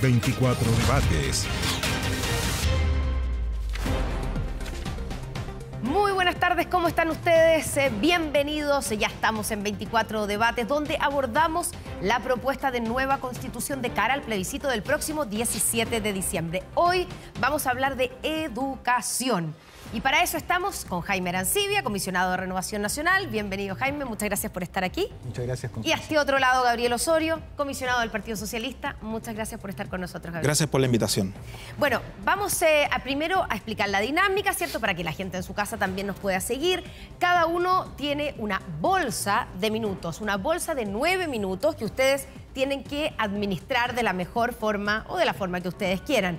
24 debates. Muy buenas tardes, ¿cómo están ustedes? Eh, bienvenidos, ya estamos en 24 debates donde abordamos la propuesta de nueva constitución de cara al plebiscito del próximo 17 de diciembre. Hoy vamos a hablar de educación. Y para eso estamos con Jaime Arancibia, comisionado de Renovación Nacional. Bienvenido, Jaime. Muchas gracias por estar aquí. Muchas gracias. Con Y a este otro lado, Gabriel Osorio, comisionado del Partido Socialista. Muchas gracias por estar con nosotros, Gabriel. Gracias por la invitación. Bueno, vamos eh, primero a explicar la dinámica, ¿cierto? Para que la gente en su casa también nos pueda seguir. Cada uno tiene una bolsa de minutos, una bolsa de nueve minutos que ustedes tienen que administrar de la mejor forma o de la forma que ustedes quieran.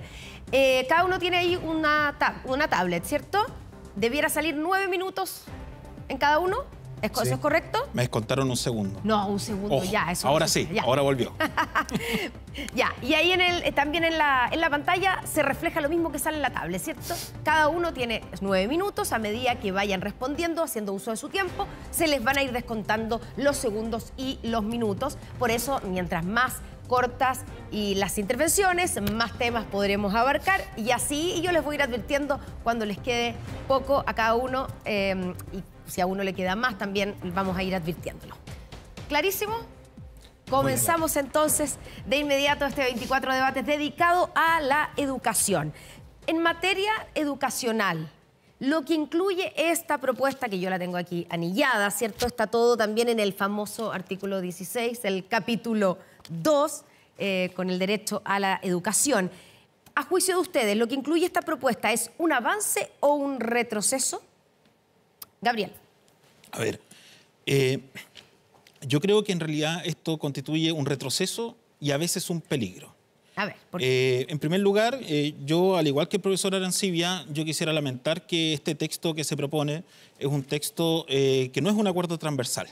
Eh, cada uno tiene ahí una, una tablet, ¿cierto? Debiera salir nueve minutos en cada uno. ¿Eso es correcto? Me descontaron un segundo. No, un segundo, ya. ahora sí, ahora volvió. ya, y ahí en el, eh, también en la, en la, pantalla se refleja lo mismo que sale en la tablet, ¿cierto? Cada uno tiene nueve minutos. A medida que vayan respondiendo, haciendo uso de su tiempo, se les van a ir descontando los segundos y los minutos. Por eso, mientras más cortas y las intervenciones, más temas podremos abarcar y así yo les voy a ir advirtiendo cuando les quede poco a cada uno em, y si a uno le queda más también vamos a ir advirtiéndolo. ¿Clarísimo? Comenzamos entonces de inmediato este 24 debates dedicado a la educación. En materia educacional, lo que incluye esta propuesta, que yo la tengo aquí anillada, ¿cierto? Está todo también en el famoso artículo 16, el capítulo Dos, eh, con el derecho a la educación. A juicio de ustedes, ¿lo que incluye esta propuesta es un avance o un retroceso? Gabriel. A ver, eh, yo creo que en realidad esto constituye un retroceso y a veces un peligro. A ver, ¿por eh, en primer lugar, yo, al igual que el profesor Arancibia, yo quisiera lamentar que este texto que se propone es un texto que no es un acuerdo transversal.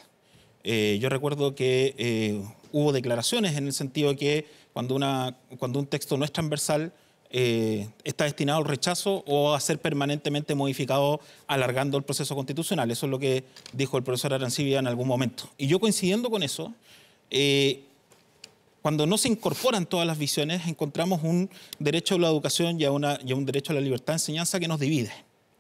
Eh, yo recuerdo que eh, hubo declaraciones en el sentido de que cuando, una, cuando un texto no es transversal, eh, está destinado al rechazo o a ser permanentemente modificado alargando el proceso constitucional. Eso es lo que dijo el profesor Arancibia en algún momento. Y yo coincidiendo con eso, cuando no se incorporan todas las visiones, encontramos un derecho a la educación y, a una, y a un derecho a la libertad de enseñanza que nos divide.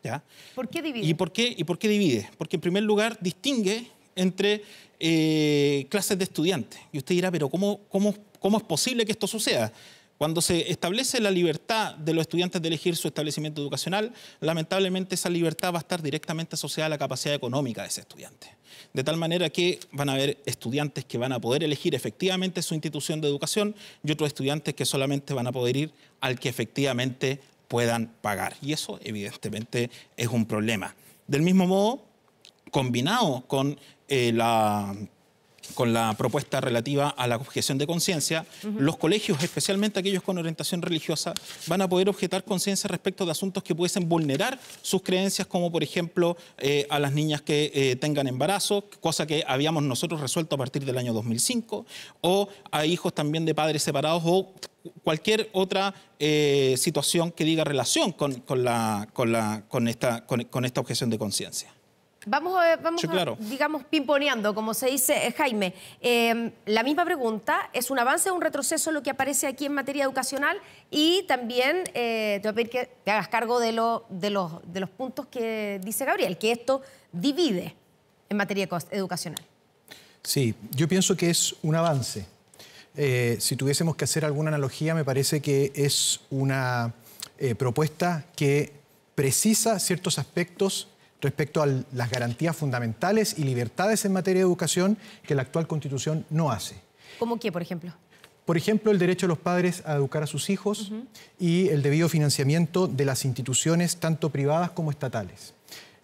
¿ya? ¿Por qué divide? ¿Y por qué, ¿Y por qué divide? Porque en primer lugar distingue entre eh, clases de estudiantes. Y usted dirá, pero ¿cómo, cómo es posible que esto suceda? Cuando se establece la libertad de los estudiantes de elegir su establecimiento educacional, lamentablemente esa libertad va a estar directamente asociada a la capacidad económica de ese estudiante. De tal manera que van a haber estudiantes que van a poder elegir efectivamente su institución de educación y otros estudiantes que solamente van a poder ir al que efectivamente puedan pagar. Y eso evidentemente es un problema. Del mismo modo, combinado con eh, la con la propuesta relativa a la objeción de conciencia, los colegios, especialmente aquellos con orientación religiosa, van a poder objetar conciencia respecto de asuntos que pudiesen vulnerar sus creencias, como por ejemplo eh, a las niñas que eh, tengan embarazo, cosa que habíamos nosotros resuelto a partir del año 2005, o a hijos también de padres separados o cualquier otra situación que diga relación con, la, con, la, con, esta, con esta objeción de conciencia. Vamos, digamos, pimponeando, como se dice eh, Jaime. Em, la misma pregunta, ¿es un avance o un retroceso lo que aparece aquí en materia educacional? Y también eh, te voy a pedir que te hagas cargo de, lo, de, los, de los puntos que dice Gabriel, que esto divide en materia educacional. Sí, yo pienso que es un avance. Eh, si tuviésemos que hacer alguna analogía, me parece que es una propuesta que precisa ciertos aspectos respecto a las garantías fundamentales y libertades en materia de educación que la actual Constitución no hace. ¿Cómo qué, por ejemplo? Por ejemplo, el derecho de los padres a educar a sus hijos y el debido financiamiento de las instituciones, tanto privadas como estatales.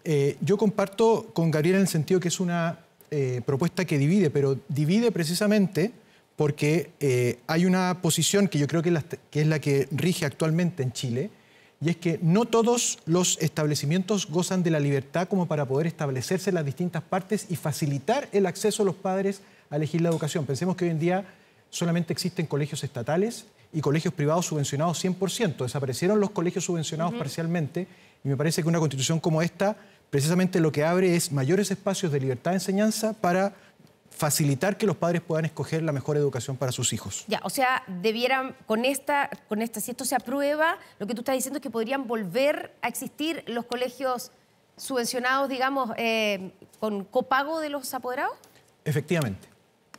Eh, yo comparto con Gabriel en el sentido que es una eh, propuesta que divide, pero divide precisamente porque eh, hay una posición que yo creo que, es la que rige actualmente en Chile, y es que no todos los establecimientos gozan de la libertad como para poder establecerse en las distintas partes y facilitar el acceso a los padres a elegir la educación. Pensemos que hoy en día solamente existen colegios estatales y colegios privados subvencionados 100%. Desaparecieron los colegios subvencionados parcialmente y me parece que una constitución como esta precisamente lo que abre es mayores espacios de libertad de enseñanza para facilitar que los padres puedan escoger la mejor educación para sus hijos. Ya, o sea, debieran, con esta, con esta, si esto se aprueba, lo que tú estás diciendo es que podrían volver a existir los colegios subvencionados, digamos, eh, con copago de los apoderados. Efectivamente.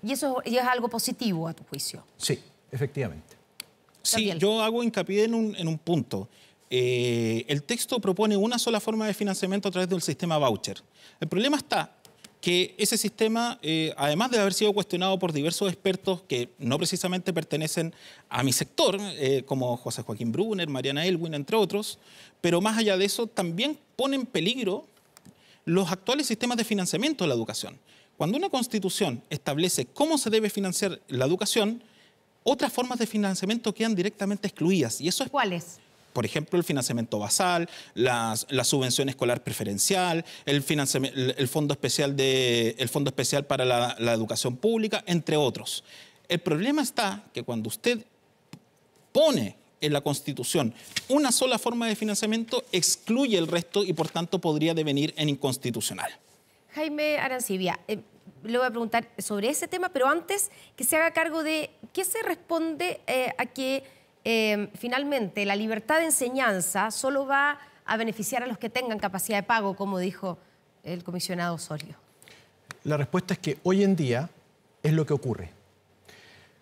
Y eso es, algo positivo a tu juicio. Sí, efectivamente. Sí, yo hago hincapié en un, en un punto. Eh, el texto propone una sola forma de financiamiento a través del sistema voucher. El problema está que ese sistema, eh, además de haber sido cuestionado por diversos expertos que no precisamente pertenecen a mi sector, eh, como José Joaquín Brunner, Mariana Elwin, entre otros, pero más allá de eso, también pone en peligro los actuales sistemas de financiamiento de la educación. Cuando una constitución establece cómo se debe financiar la educación, otras formas de financiamiento quedan directamente excluidas. Y eso es, ¿Cuáles? por ejemplo, el financiamiento basal, la subvención escolar preferencial, el, el, fondo, especial de, el fondo especial para la, educación pública, entre otros. El problema está que cuando usted pone en la Constitución. Una sola forma de financiamiento excluye el resto y por tanto podría devenir en inconstitucional. Jaime Arancibia, eh, le voy a preguntar sobre ese tema, pero antes que se haga cargo de qué se responde eh, a que Em, finalmente la libertad de enseñanza solo va a beneficiar a los que tengan capacidad de pago, como dijo el comisionado Osorio? La respuesta es que hoy en día es lo que ocurre.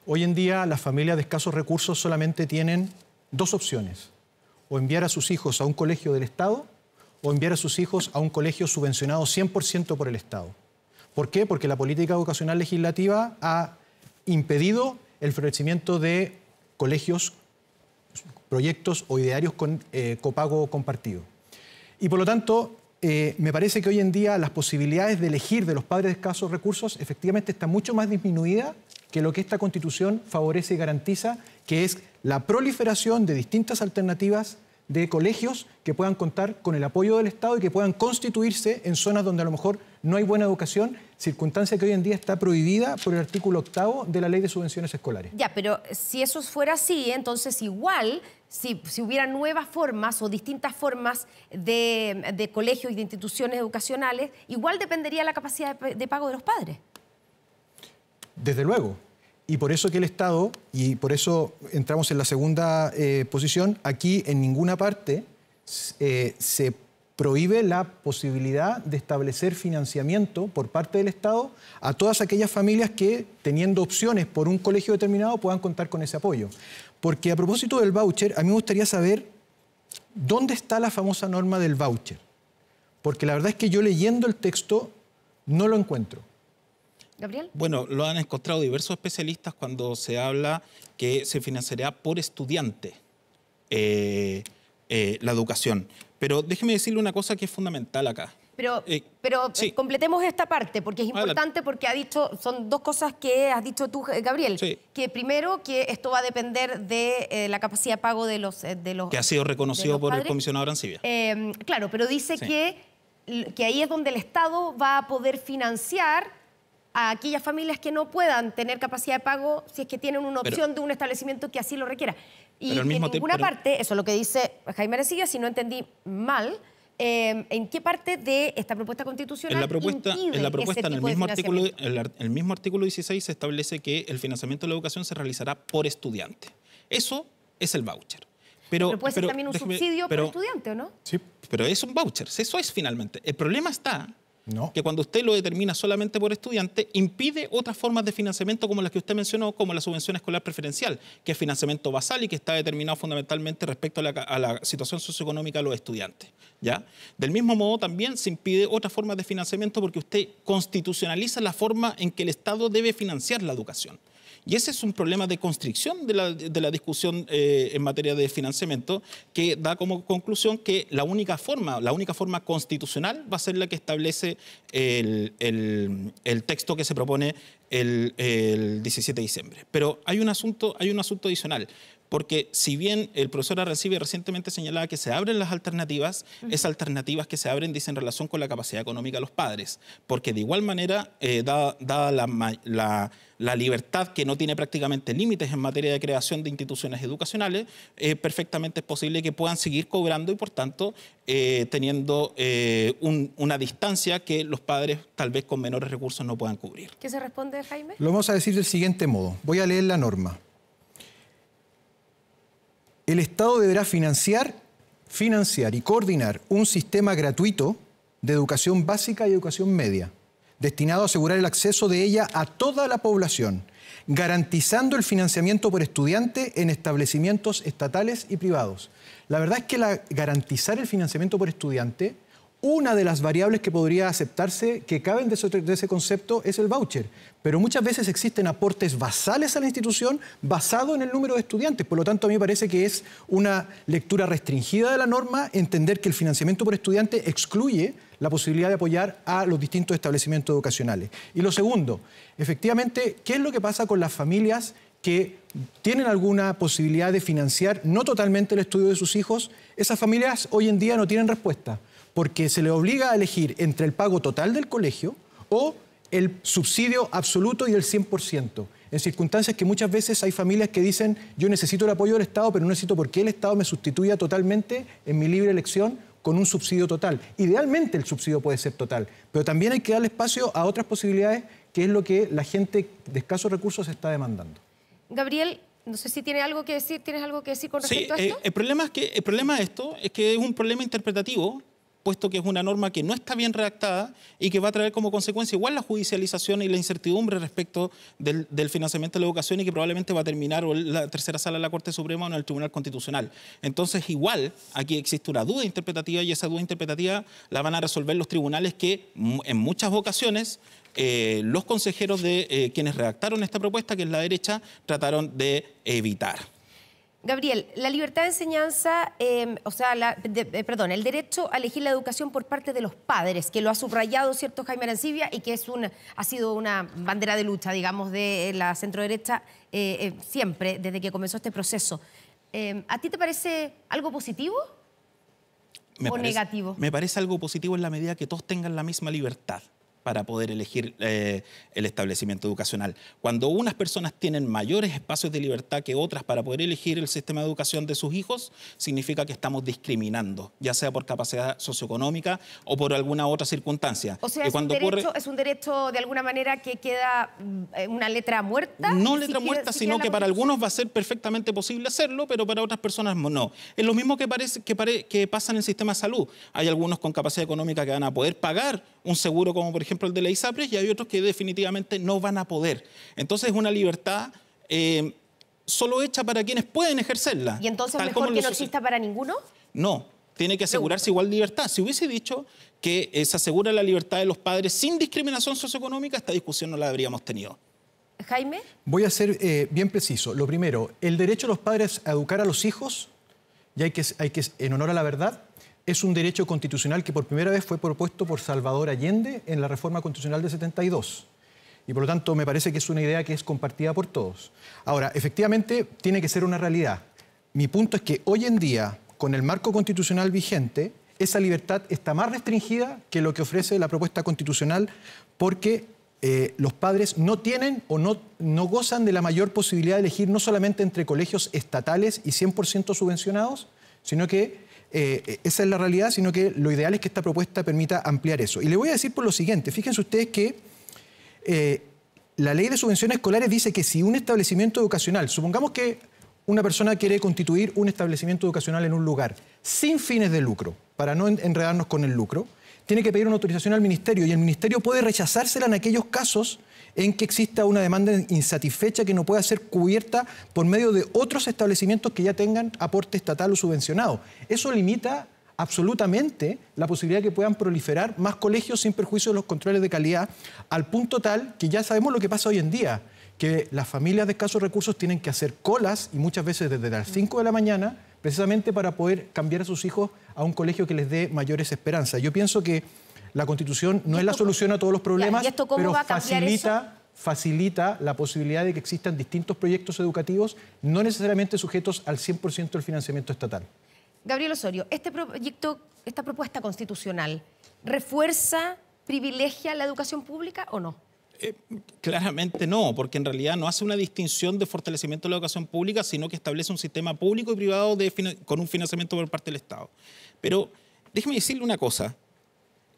Hoy en día las familias de escasos recursos solamente tienen dos opciones, o enviar a sus hijos a un colegio del Estado o enviar a sus hijos a un colegio subvencionado 100% por el Estado. ¿Por qué? Porque la política educacional legislativa ha impedido el florecimiento de colegios proyectos o idearios con eh, copago compartido. Y por lo tanto, eh, me parece que hoy en día las posibilidades de elegir de los padres de escasos recursos efectivamente están mucho más disminuidas que lo que esta constitución favorece y garantiza, que es la proliferación de distintas alternativas de colegios que puedan contar con el apoyo del Estado y que puedan constituirse en zonas donde a lo mejor no hay buena educación, circunstancia que hoy en día está prohibida por el artículo octavo de la Ley de Subvenciones Escolares. Ya, pero si eso fuera así, entonces igual, si, hubiera nuevas formas o distintas formas de, colegios y de instituciones educacionales, igual dependería la capacidad de pago de los padres. Desde luego, y por eso que el Estado, y por eso entramos en la segunda eh, posición, aquí en ninguna parte eh, se prohíbe la posibilidad de establecer financiamiento por parte del Estado a todas aquellas familias que, teniendo opciones por un colegio determinado, puedan contar con ese apoyo. Porque a propósito del voucher, a mí me gustaría saber dónde está la famosa norma del voucher. Porque la verdad es que yo leyendo el texto no lo encuentro. Gabriel. Bueno, lo han encontrado diversos especialistas cuando se habla que se financiará por estudiante eh, eh, la educación. Pero déjeme decirle una cosa que es fundamental acá. Pero, eh, pero completemos esta parte, porque es importante, porque ha dicho, son dos cosas que has dicho tú, Gabriel. Que primero, que esto va a depender de la capacidad de pago de los, de los... Que ha sido reconocido por el comisionado Arancibia. Em, claro, pero dice que, que ahí es donde el Estado va a poder financiar a aquellas familias que no puedan tener capacidad de pago si es que tienen una opción de un establecimiento que así lo requiera. Y en ninguna parte, eso es lo que dice Jaime Arcilla, si no entendí mal, em, ¿en qué parte de esta propuesta constitucional? En la propuesta, en, la propuesta, en el, mismo artículo, el, mismo artículo 16 se establece que el financiamiento de la educación se realizará por estudiante. Eso es el voucher. Pero, pero, puede ser también un subsidio por estudiante, ¿o no? Sí, pero es un voucher, eso es finalmente. El problema está que cuando usted lo determina solamente por estudiante, impide otras formas de financiamiento como las que usted mencionó, como la subvención escolar preferencial, que es financiamiento basal y que está determinado fundamentalmente respecto a la, situación socioeconómica de los estudiantes. Del mismo modo, también se impide otras formas de financiamiento porque usted constitucionaliza la forma en que el Estado debe financiar la educación. Y ese es un problema de constricción de la, discusión eh, en materia de financiamiento que da como conclusión que la única forma, la única forma constitucional va a ser la que establece el texto que se propone el, 17 de diciembre. Pero hay un, asunto, hay un asunto adicional, porque si bien el profesor recibe recientemente señalaba que se abren las alternativas, es esas alternativas que se abren dicen relación con la capacidad económica de los padres, porque de igual manera, dada, eh, la, libertad que no tiene prácticamente límites en materia de creación de instituciones educacionales, eh, perfectamente es posible que puedan seguir cobrando y por tanto eh, teniendo eh, una distancia que los padres tal vez con menores recursos no puedan cubrir. ¿Qué se responde, Jaime? Lo vamos a decir del siguiente modo. Voy a leer la norma. El Estado deberá financiar, financiar y coordinar un sistema gratuito de educación básica y educación media, destinado a asegurar el acceso de ella a toda la población garantizando el financiamiento por estudiante en establecimientos estatales y privados. La verdad es que garantizar el financiamiento por estudiante una de las variables que podría aceptarse que caben de ese concepto es el voucher, pero muchas veces existen aportes basales a la institución basado en el número de estudiantes. Por lo tanto, a mí me parece que es una lectura restringida de la norma entender que el financiamiento por estudiante excluye la posibilidad de apoyar a los distintos establecimientos educacionales. Y lo segundo, efectivamente, ¿qué es lo que pasa con las familias que tienen alguna posibilidad de financiar no totalmente el estudio de sus hijos? Esas familias hoy en día no tienen respuesta porque se le obliga a elegir entre el pago total del colegio o el subsidio absoluto y el 100%. En circunstancias que muchas veces hay familias que dicen, yo necesito el apoyo del Estado, pero no necesito porque el Estado me sustituya totalmente en mi libre elección con un subsidio total. Idealmente el subsidio puede ser total, pero también hay que darle espacio a otras posibilidades, que es lo que la gente de escasos recursos está demandando. Gabriel, no sé si tiene algo que decir, tienes algo que decir con respecto a eh, esto. el problema es que el problema de esto es que es un problema interpretativo puesto que es una norma que no está bien redactada y que va a traer como consecuencia igual la judicialización y la incertidumbre respecto del, financiamiento de la educación y que probablemente va a terminar o la tercera sala de la Corte Suprema o en el Tribunal Constitucional. Entonces, igual aquí existe una duda interpretativa y esa duda interpretativa la van a resolver los tribunales que en muchas ocasiones eh, los consejeros de eh, quienes redactaron esta propuesta, que es la derecha, trataron de evitar. Gabriel, la libertad de enseñanza, em, o sea, perdón, el derecho a elegir la educación por parte de los padres, que lo ha subrayado cierto Jaime Arancibia y que es ha sido una bandera de lucha, digamos, de eh, la centroderecha derecha eh, siempre, desde que comenzó este proceso. Em, ¿A ti te parece algo positivo o negativo? Me parece algo positivo en la medida que todos tengan la misma libertad para poder elegir eh, el establecimiento educacional. Cuando unas personas tienen mayores espacios de libertad que otras para poder elegir el sistema de educación de sus hijos, significa que estamos discriminando, ya sea por capacidad socioeconómica o por alguna otra circunstancia. O sea, cuando un derecho, es un derecho de alguna manera que queda mm, una letra muerta. No letra muerta, sino que para algunos va a ser perfectamente posible hacerlo, pero para otras personas no. Es lo mismo que pasa en el sistema de salud. Hay algunos con capacidad económica que van a poder pagar un seguro como por ejemplo el de la ISAPRES y hay otros que definitivamente no van a poder. Entonces es una libertad eh, solo hecha para quienes pueden ejercerla. ¿Y entonces es mejor que no exista para ninguno? No, tiene que asegurarse igual libertad. Si hubiese dicho que eh, se asegura la libertad de los padres sin discriminación socioeconómica, esta discusión no la habríamos tenido. Jaime. Voy a ser eh, bien preciso. Lo primero, el derecho de los padres a educar a los hijos, y hay que, hay que en honor a la verdad, es un derecho constitucional que por primera vez fue propuesto por Salvador Allende en la reforma constitucional de 72. Y por lo tanto me parece que es una idea que es compartida por todos. Ahora, efectivamente, tiene que ser una realidad. Mi punto es que hoy en día, con el marco constitucional vigente, esa libertad está más restringida que lo que ofrece la propuesta constitucional porque eh, los padres no tienen o no, no gozan de la mayor posibilidad de elegir no solamente entre colegios estatales y 100% subvencionados, sino que eh, esa es la realidad, sino que lo ideal es que esta propuesta permita ampliar eso. Y le voy a decir por lo siguiente, fíjense ustedes que eh, la ley de subvenciones escolares dice que si un establecimiento educacional, supongamos que una persona quiere constituir un establecimiento educacional en un lugar sin fines de lucro, para no enredarnos con el lucro, tiene que pedir una autorización al ministerio y el ministerio puede rechazársela en aquellos casos en que exista una demanda insatisfecha que no pueda ser cubierta por medio de otros establecimientos que ya tengan aporte estatal o subvencionado. Eso limita absolutamente la posibilidad de que puedan proliferar más colegios sin perjuicio de los controles de calidad, al punto tal que ya sabemos lo que pasa hoy en día, que las familias de escasos recursos tienen que hacer colas y muchas veces desde las 5 de la mañana precisamente para poder cambiar a sus hijos a un colegio que les dé mayores esperanzas. Yo pienso que la Constitución no es la solución a todos los problemas, pero facilita... la posibilidad de que existan distintos proyectos educativos, no necesariamente sujetos al 100% del financiamiento estatal. Gabriel Osorio, este proyecto, esta propuesta constitucional, ¿refuerza, privilegia la educación pública o no? Eh, claramente no, porque en realidad no hace una distinción de fortalecimiento de la educación pública, sino que establece un sistema público y privado con un financiamiento por parte del Estado. Pero déjeme decirle una cosa,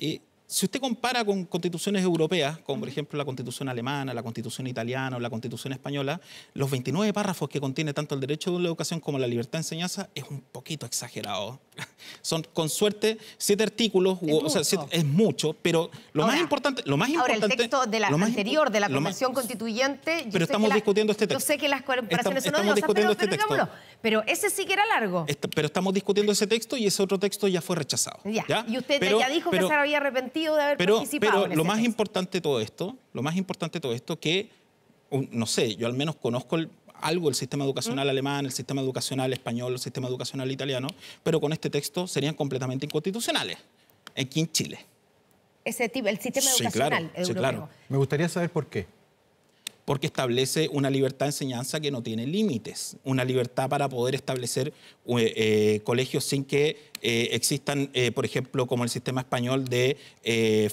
et si usted compara con constituciones europeas, como por ejemplo la constitución alemana, la constitución italiana o la constitución española, los 29 párrafos que contiene tanto el derecho a la educación como la libertad de enseñanza es un poquito exagerado. Son, con suerte, siete artículos, es, o, mucho. sea, es mucho, pero lo más importante... Lo más ahora, el texto de la anterior, de la Convención Constituyente... Pero estamos discutiendo este texto. Yo sé que las comparaciones estamos, son odiosas, pero, este pero, pero ese sí que era largo. pero estamos discutiendo ese texto y ese otro texto ya fue rechazado. Ya. Y usted ya dijo que se había arrepentido pero, Pero lo más importante de todo esto, lo más importante de todo esto, que, no sé, yo al menos conozco algo el sistema educacional ¿Mm? alemán, el sistema educacional español, el sistema educacional italiano, pero con este texto serían completamente inconstitucionales aquí en Chile. Ese tipo, el sistema educacional claro. Me gustaría saber por qué porque establece una libertad de enseñanza que no tiene límites, una libertad para poder establecer eh, eh, colegios sin que eh, existan, por ejemplo, como el sistema español de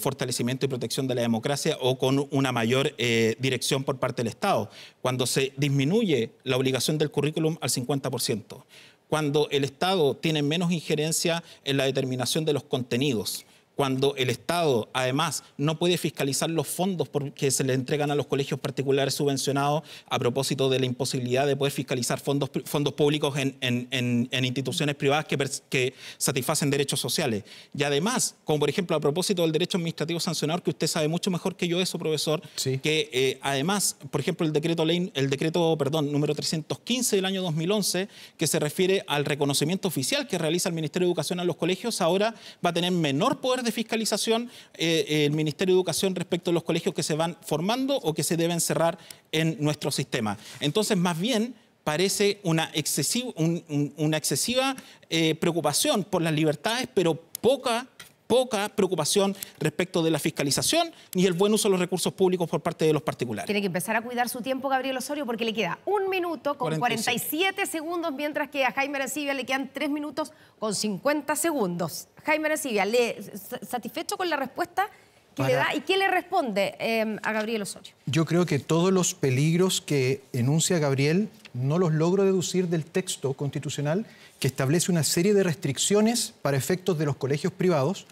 fortalecimiento y protección de la democracia o con una mayor dirección por parte del Estado, cuando se disminuye la obligación del currículum al 50%, cuando el Estado tiene menos injerencia en la determinación de los contenidos cuando el Estado, además, no puede fiscalizar los fondos ...porque se le entregan a los colegios particulares subvencionados a propósito de la imposibilidad de poder fiscalizar fondos, fondos públicos en, en, instituciones privadas que, satisfacen derechos sociales. Y además, como por ejemplo a propósito del derecho administrativo sancionador, que usted sabe mucho mejor que yo eso, profesor, que eh, además, por ejemplo, el decreto, ley, el decreto perdón, número 315 del año 2011, que se refiere al reconocimiento oficial que realiza el Ministerio de Educación a los colegios, ahora va a tener menor poder de fiscalización eh, el Ministerio de Educación respecto a los colegios que se van formando o que se deben cerrar en nuestro sistema. Entonces, más bien parece una, excesiva, eh, preocupación por las libertades, pero poca poca preocupación respecto de la fiscalización ni el buen uso de los recursos públicos por parte de los particulares. Tiene que empezar a cuidar su tiempo, Gabriel Osorio, porque le queda un minuto con 47, segundos, mientras que a Jaime Arancibia le quedan tres minutos con 50 segundos. Jaime Arancibia, ¿le, ¿satisfecho con la respuesta? que le da y qué le responde em, a Gabriel Osorio? Yo creo que todos los peligros que enuncia Gabriel no los logro deducir del texto constitucional que establece una serie de restricciones para efectos de los colegios privados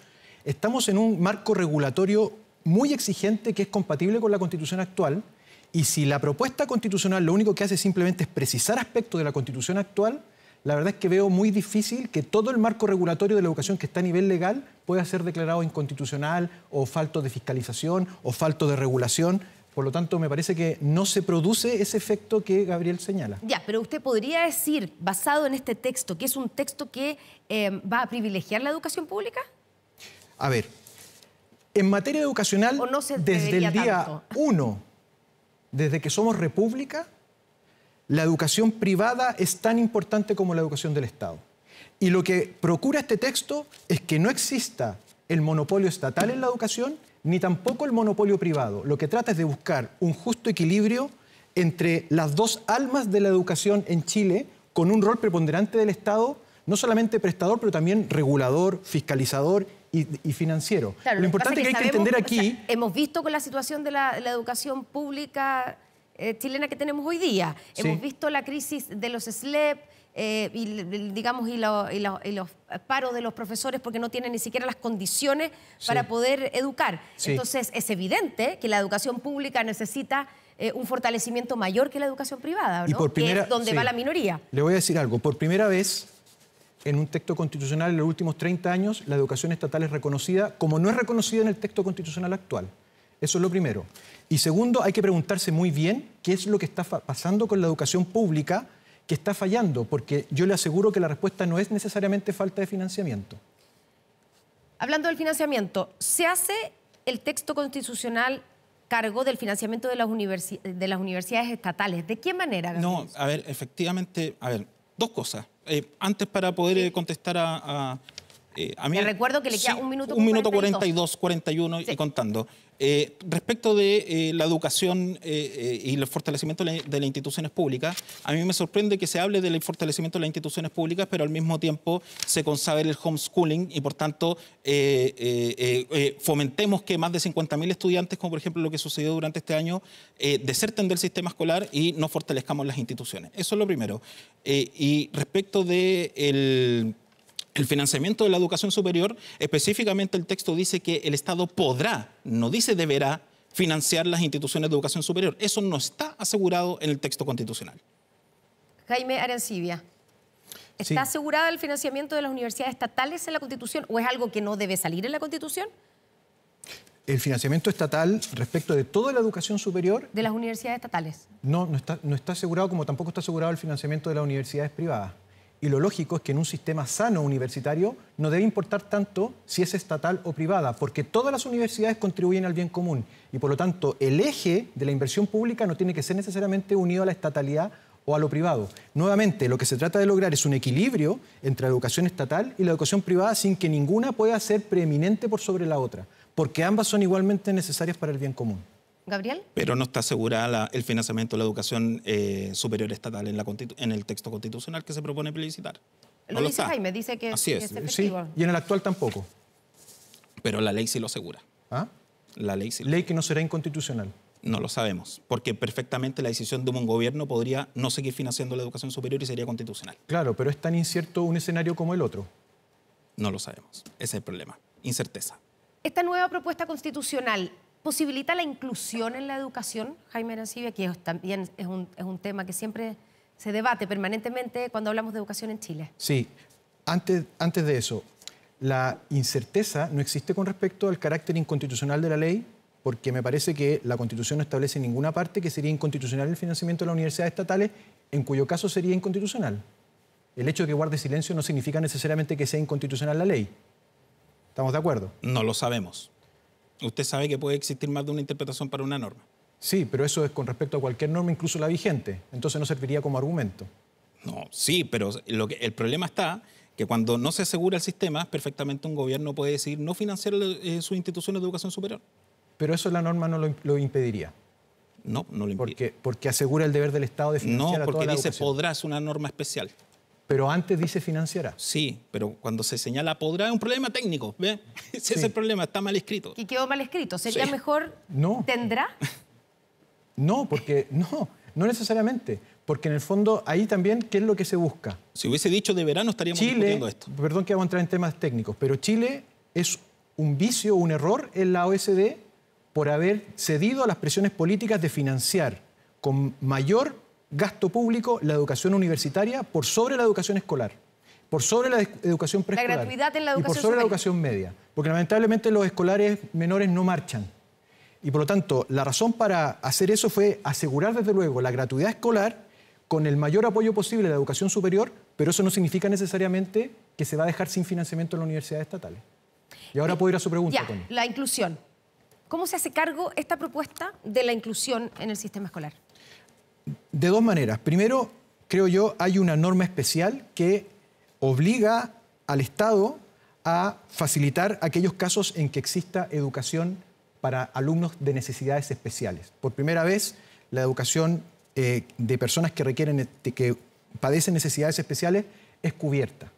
estamos en un marco regulatorio muy exigente que es compatible con la constitución actual y si la propuesta constitucional lo único que hace simplemente es precisar aspectos de la constitución actual, la verdad es que veo muy difícil que todo el marco regulatorio de la educación que está a nivel legal pueda ser declarado inconstitucional o falto de fiscalización o falto de regulación. Por lo tanto, me parece que no se produce ese efecto que Gabriel señala. Ya, pero usted podría decir, basado en este texto, que es un texto que eh, va a privilegiar la educación pública? A ver, en materia educacional, desde el día uno, desde que somos república, la educación privada es tan importante como la educación del Estado. Y lo que procura este texto es que no exista el monopolio estatal en la educación, ni tampoco el monopolio privado. Lo que trata es de buscar un justo equilibrio entre las dos almas de la educación en Chile, con un rol preponderante del Estado, no solamente prestador, pero también regulador, fiscalizador y, financiero. lo, importante que, hay que entender aquí... hemos visto con la situación de la, educación pública eh, chilena que tenemos hoy día, hemos visto la crisis de los SLEP, eh, y, digamos, y, los paros de los profesores porque no tienen ni siquiera las condiciones para poder educar. Entonces, es evidente que la educación pública necesita eh, un fortalecimiento mayor que la educación privada, por primera, que es donde va la minoría. Le voy a decir algo. Por primera vez, en un texto constitucional en los últimos 30 años, la educación estatal es reconocida como no es reconocida en el texto constitucional actual. Eso es lo primero. Y segundo, hay que preguntarse muy bien qué es lo que está pasando con la educación pública que está fallando, porque yo le aseguro que la respuesta no es necesariamente falta de financiamiento. Hablando del financiamiento, ¿se hace el texto constitucional cargo del financiamiento de las, de las universidades estatales? ¿De qué manera? No, a ver, efectivamente, a ver, dos cosas. Eh, antes para poder contestar a, eh, recuerdo que le queda un minuto. Un minuto 42, 41 y contando. Eh, respecto de eh, la educación y el fortalecimiento de las instituciones públicas, a mí me sorprende que se hable del fortalecimiento de las instituciones públicas, pero al mismo tiempo se consabe el homeschooling y por tanto fomentemos que más de 50.000 estudiantes, como por ejemplo lo que sucedió durante este año, deserten del sistema escolar y no fortalezcamos las instituciones. Eso es lo primero. y respecto de el el financiamiento de la educación superior, específicamente el texto dice que el Estado podrá, no dice deberá, financiar las instituciones de educación superior. Eso no está asegurado en el texto constitucional. Jaime Arancibia, ¿está asegurado el financiamiento de las universidades estatales en la Constitución o es algo que no debe salir en la Constitución? el financiamiento estatal respecto de toda la educación superior. De las universidades estatales. No, no está asegurado, como tampoco está asegurado el financiamiento de las universidades privadas. Y lo lógico es que en un sistema sano universitario no debe importar tanto si es estatal o privada, porque todas las universidades contribuyen al bien común y por lo tanto el eje de la inversión pública no tiene que ser necesariamente unido a la estatalidad o a lo privado. Nuevamente, lo que se trata de lograr es un equilibrio entre la educación estatal y la educación privada sin que ninguna pueda ser preeminente por sobre la otra, porque ambas son igualmente necesarias para el bien común. Gabriel. Pero no está asegurada el financiamiento de la educación eh, superior estatal en, el texto constitucional que se propone publicitar. lo, dice Jaime, dice que es. Sí, y en el actual tampoco. Pero la ley sí lo asegura. ¿Ah? La ley sí. Ley que no será inconstitucional. No lo sabemos, porque perfectamente la decisión de un gobierno podría no seguir financiando la educación superior y sería constitucional. Claro, pero es tan incierto un escenario como el otro. No lo sabemos, ese es el problema, incerteza. Esta nueva propuesta constitucional ¿Posibilita la inclusión en la educación, Jaime Arancibia, que también es un, tema que siempre se debate permanentemente cuando hablamos de educación en Chile? Sí, antes, antes de eso, la incerteza no existe con respecto al carácter inconstitucional de la ley, porque me parece que la Constitución no establece en ninguna parte que sería inconstitucional el financiamiento de las universidades estatales, en cuyo caso sería inconstitucional. El hecho de que guarde silencio no significa necesariamente que sea inconstitucional la ley. ¿Estamos de acuerdo? No lo sabemos. Usted sabe que puede existir más de una interpretación para una norma. Sí, pero eso es con respecto a cualquier norma, incluso la vigente. Entonces no serviría como argumento. No, sí, pero el problema está que cuando no se asegura el sistema, perfectamente un gobierno puede decidir no financiar eh, sus instituciones de educación superior. Pero eso la norma no lo, impediría. No, no lo impide. Porque, asegura el deber del Estado de financiar no, a toda No, porque dice podrás una norma especial. Pero antes dice financiará. Sí, pero cuando se señala podrá es un problema técnico. ¿ve? Ese es el problema, está mal escrito. Y quedó mal escrito. ¿Sería mejor no. tendrá? No, porque no, no necesariamente. Porque en el fondo ahí también, ¿qué es lo que se busca? Si hubiese dicho de verano estaríamos discutiendo esto. Perdón que vamos a entrar en temas técnicos, pero Chile es un vicio, un error en la OSD por haber cedido a las presiones políticas de financiar con mayor gasto público la educación universitaria por sobre la educación escolar, por sobre la educación preescolar. La gratuidad en la educación y por sobre la educación media. Porque lamentablemente los escolares menores no marchan. Y por lo tanto, la razón para hacer eso fue asegurar desde luego la gratuidad escolar con el mayor apoyo posible a la educación superior, pero eso no significa necesariamente que se va a dejar sin financiamiento en las universidades estatales. Y ahora eh, puedo ir a su pregunta, La inclusión. ¿Cómo se hace cargo esta propuesta de la inclusión en el sistema escolar? de dos maneras. Primero, creo yo, hay una norma especial que obliga al Estado a facilitar aquellos casos en que exista educación para alumnos de necesidades especiales. Por primera vez, la educación eh, de personas que requieren, este, que padecen necesidades especiales, es cubierta.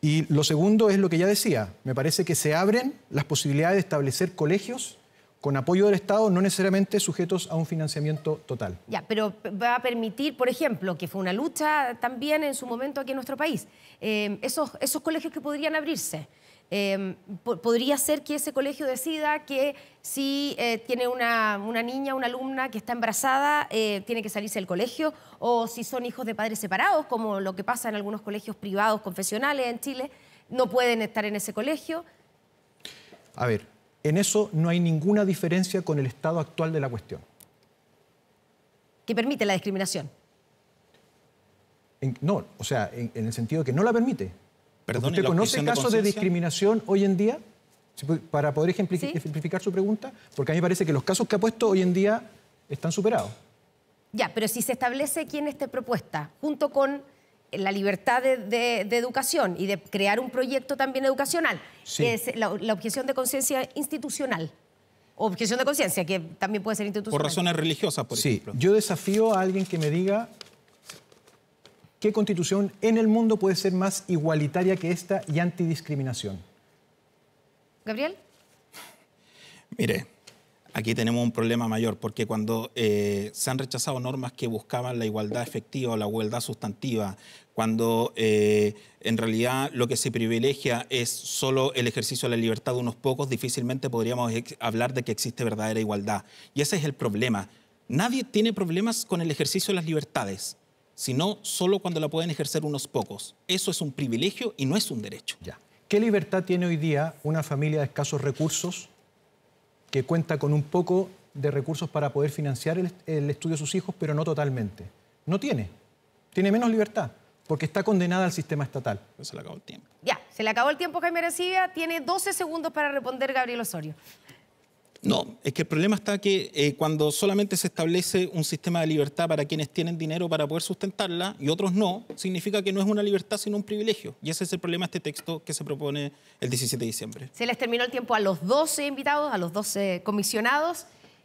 Y lo segundo es lo que ya decía, me parece que se abren las posibilidades de establecer colegios con apoyo del Estado, no necesariamente sujetos a un financiamiento total. Ya, pero va a permitir, por ejemplo, que fue una lucha también en su momento aquí en nuestro país, eh, esos, colegios que podrían abrirse. Eh, podría ser que ese colegio decida que si eh, tiene una, niña, una alumna que está embarazada, tiene que salirse del colegio, o si son hijos de padres separados, como lo que pasa en algunos colegios privados confesionales en Chile, no pueden estar en ese colegio. A ver, en eso no hay ninguna diferencia con el estado actual de la cuestión. ¿Que permite la discriminación? no, o sea, en, el sentido de que no la permite. ¿Usted conoce casos de, discriminación hoy en día? Para poder ejemplificar su pregunta, porque a mí me parece que los casos que ha puesto hoy en día están superados. Ya, pero si se establece quién esté propuesta, junto con la libertad de, educación y de crear un proyecto también educacional, es la, objeción de conciencia institucional. Objeción de conciencia, que también puede ser institucional. Por razones religiosas, por ejemplo. Yo desafío a alguien que me diga qué constitución en el mundo puede ser más igualitaria que esta y antidiscriminación. Gabriel. Mire, aquí tenemos un problema mayor, porque cuando eh, se han rechazado normas que buscaban la igualdad efectiva o la igualdad sustantiva, cuando eh, en realidad lo que se privilegia es solo el ejercicio de la libertad de unos pocos, difícilmente podríamos hablar de que existe verdadera igualdad. Y ese es el problema. Nadie tiene problemas con el ejercicio de las libertades sino solo cuando la pueden ejercer unos pocos. Eso es un privilegio y no es un derecho. Ya. ¿Qué libertad tiene hoy día una familia de escasos recursos que cuenta con un poco de recursos para poder financiar el, estudio de sus hijos, pero no totalmente. No tiene. Tiene menos libertad porque está condenada al sistema estatal. Se le acabó el tiempo. Ya, se le acabó el tiempo, Jaime Recibia. Tiene 12 segundos para responder Gabriel Osorio. No, es que el problema está que eh, cuando solamente se establece un sistema de libertad para quienes tienen dinero para poder sustentarla y otros no, significa que no es una libertad sino un privilegio. Y ese es el problema de este texto que se propone el 17 de diciembre. Se les terminó el tiempo a los 12 invitados, a los 12 comisionados,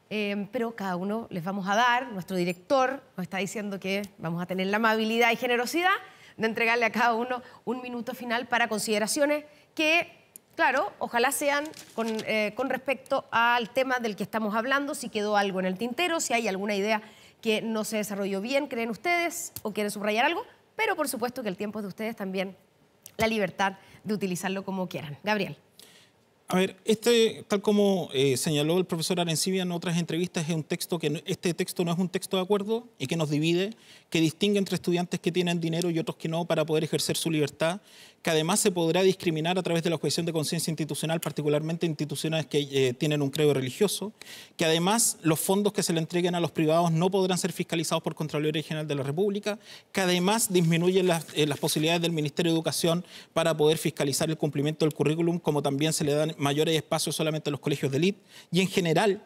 eh, pero cada uno les vamos a dar, nuestro director nos está diciendo que vamos a tener la amabilidad y generosidad de entregarle a cada uno un minuto final para consideraciones que Claro, ojalá sean eh, con, respecto al tema del que estamos hablando, si quedó algo en el tintero, si hay alguna idea que no se desarrolló bien, creen ustedes, o quieren subrayar algo, pero por supuesto que el tiempo es de ustedes también, la libertad de utilizarlo como quieran. Gabriel. A ver, este, tal como eh, señaló el profesor Arencibia en otras entrevistas, es un texto que este texto no es un texto de acuerdo y que nos divide, que distingue entre estudiantes que tienen dinero y otros que no para poder ejercer su libertad, que además se podrá discriminar a través de la objeción de conciencia institucional, particularmente instituciones que eh, tienen un credo religioso, que además los fondos que se le entreguen a los privados no podrán ser fiscalizados por Contraloría General de la República, que además disminuyen las, eh, las posibilidades del Ministerio de Educación para poder fiscalizar el cumplimiento del currículum, como también se le dan mayores espacios solamente a los colegios de élite, y en general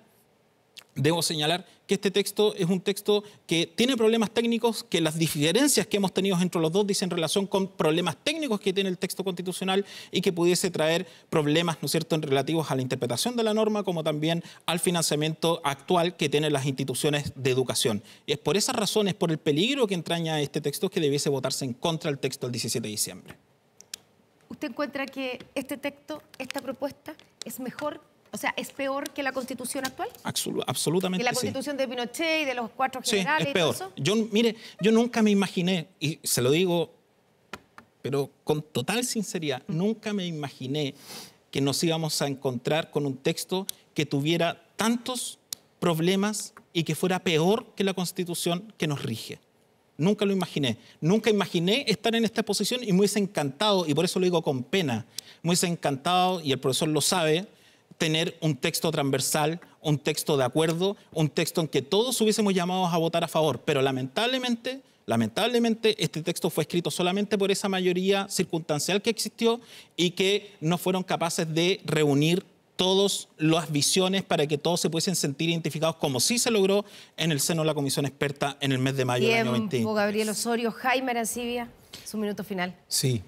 Debo señalar que este texto es un texto que tiene problemas técnicos, que las diferencias que hemos tenido entre los dos dicen relación con problemas técnicos que tiene el texto constitucional y que pudiese traer problemas, ¿no es cierto?, en relativos a la interpretación de la norma, como también al financiamiento actual que tienen las instituciones de educación. Y es por esas razones, por el peligro que entraña este texto, que debiese votarse en contra el texto del 17 de diciembre. ¿Usted encuentra que este texto, esta propuesta, es mejor o sea, ¿es peor que la constitución actual? absolutamente. la constitución de Pinochet y de los cuatro generales. es peor. Yo, mire, yo nunca me imaginé, y se lo digo, pero con total sinceridad, nunca me imaginé que nos íbamos a encontrar con un texto que tuviera tantos problemas y que fuera peor que la constitución que nos rige. Nunca lo imaginé. Nunca imaginé estar en esta posición y muy hubiese encantado, y por eso lo digo con pena, Muy hubiese encantado, y el profesor lo sabe, tener un texto transversal, un texto de acuerdo, un texto en que todos hubiésemos llamados a votar a favor, pero lamentablemente Lamentablemente, este texto fue escrito solamente por esa mayoría circunstancial que existió y que no fueron capaces de reunir todas las visiones para que todos se pudiesen sentir identificados, como sí se logró en el seno de la Comisión Experta en el mes de mayo del año Gabriel Osorio, Jaime Arancibia, su minuto final. Sí,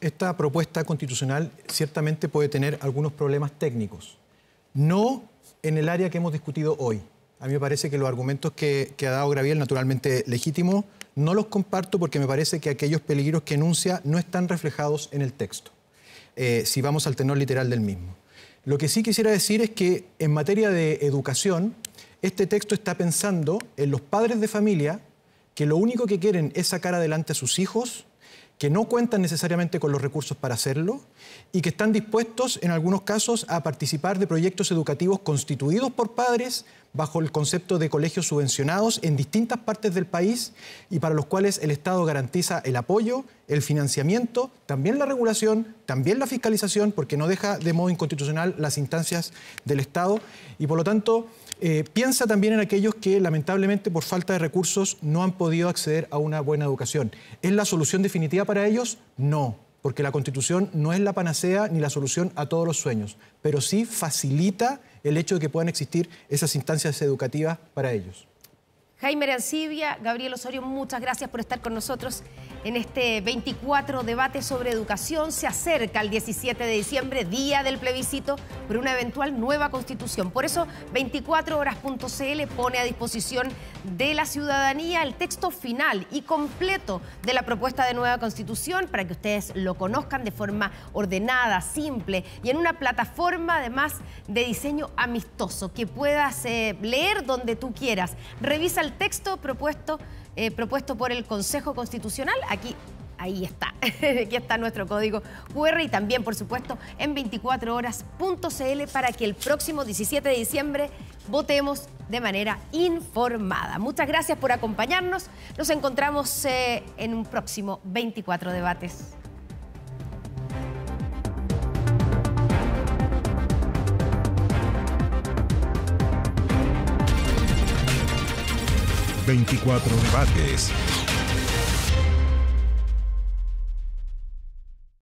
esta propuesta constitucional ciertamente puede tener algunos problemas técnicos. No en el área que hemos discutido hoy. A mí me parece que los argumentos que, ha dado Graviel, naturalmente legítimos, no los comparto porque me parece que aquellos peligros que enuncia no están reflejados en el texto, eh, si vamos al tenor literal del mismo. Lo que sí quisiera decir es que en materia de educación, este texto está pensando en los padres de familia que lo único que quieren es sacar adelante a sus hijos que no cuentan necesariamente con los recursos para hacerlo y que están dispuestos en algunos casos a participar de proyectos educativos constituidos por padres bajo el concepto de colegios subvencionados en distintas partes del país y para los cuales el Estado garantiza el apoyo, el financiamiento, también la regulación, también la fiscalización, porque no deja de modo inconstitucional las instancias del Estado y por lo tanto eh, piensa también en aquellos que lamentablemente por falta de recursos no han podido acceder a una buena educación. ¿Es la solución definitiva para ellos? No, porque la constitución no es la panacea ni la solución a todos los sueños, pero sí facilita el hecho de que puedan existir esas instancias educativas para ellos. Jaime Arancibia, Gabriel Osorio, muchas gracias por estar con nosotros en este 24 debate sobre educación. Se acerca el 17 de diciembre, día del plebiscito, por una eventual nueva constitución. Por eso, 24horas.cl pone a disposición de la ciudadanía el texto final y completo de la propuesta de nueva constitución para que ustedes lo conozcan de forma ordenada, simple y en una plataforma además de diseño amistoso que puedas eh, leer donde tú quieras. Revisa el texto propuesto eh, propuesto por el Consejo Constitucional. Aquí ahí está. Aquí está nuestro código QR y también, por supuesto, en 24horas.cl para que el próximo 17 de diciembre votemos de manera informada. Muchas gracias por acompañarnos. Nos encontramos eh, en un próximo 24 debates. 24 debates